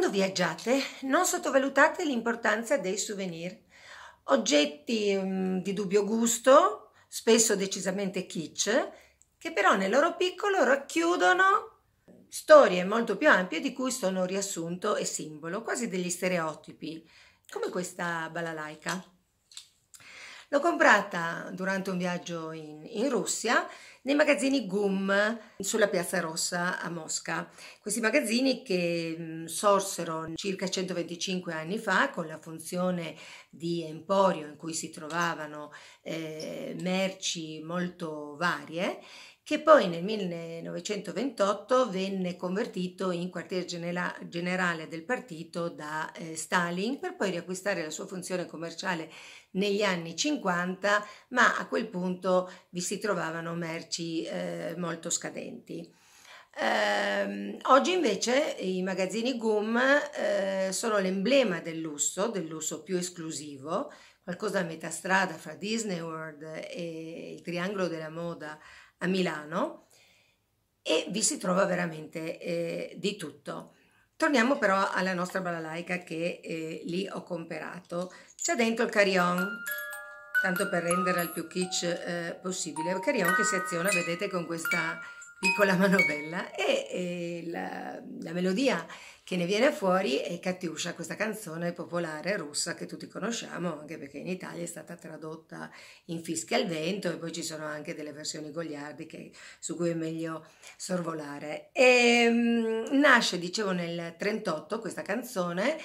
Quando viaggiate non sottovalutate l'importanza dei souvenir, oggetti um, di dubbio gusto, spesso decisamente kitsch, che però nel loro piccolo racchiudono storie molto più ampie di cui sono riassunto e simbolo, quasi degli stereotipi, come questa balalaika. L'ho comprata durante un viaggio in, in Russia nei magazzini GUM sulla Piazza Rossa a Mosca. Questi magazzini che mm, sorsero circa 125 anni fa con la funzione di emporio in cui si trovavano eh, merci molto varie che poi nel 1928 venne convertito in quartier generale del partito da eh, Stalin per poi riacquistare la sua funzione commerciale negli anni 50, ma a quel punto vi si trovavano merci eh, molto scadenti. Eh, oggi invece i magazzini GUM eh, sono l'emblema del lusso, del lusso più esclusivo, qualcosa a metà strada fra Disney World e il triangolo della moda a Milano e vi si trova veramente eh, di tutto. Torniamo però alla nostra balalaica che eh, lì ho comperato. C'è dentro il carillon, tanto per renderla il più kitsch eh, possibile. Il carillon che si aziona, vedete, con questa piccola manovella e, e la, la, melodia che ne viene fuori è Katyusha, questa canzone popolare russa che tutti conosciamo, anche perché in Italia è stata tradotta in Fischi al vento e poi ci sono anche delle versioni goliardiche su cui è meglio sorvolare. E, ehm, nasce, dicevo, nel 1938 questa canzone.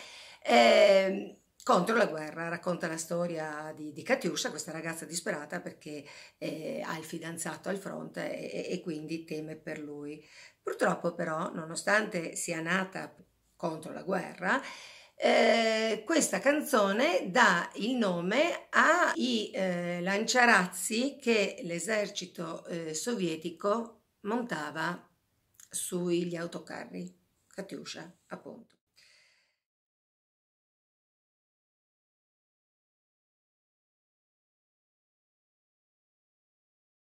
Eh, contro la guerra, racconta la storia di, di Katiuscia, questa ragazza disperata perché eh, ha il fidanzato al fronte e, e quindi teme per lui. Purtroppo però, nonostante sia nata contro la guerra, eh, questa canzone dà il nome ai eh, lanciarazzi che l'esercito eh, sovietico montava sugli autocarri, Katyusha appunto.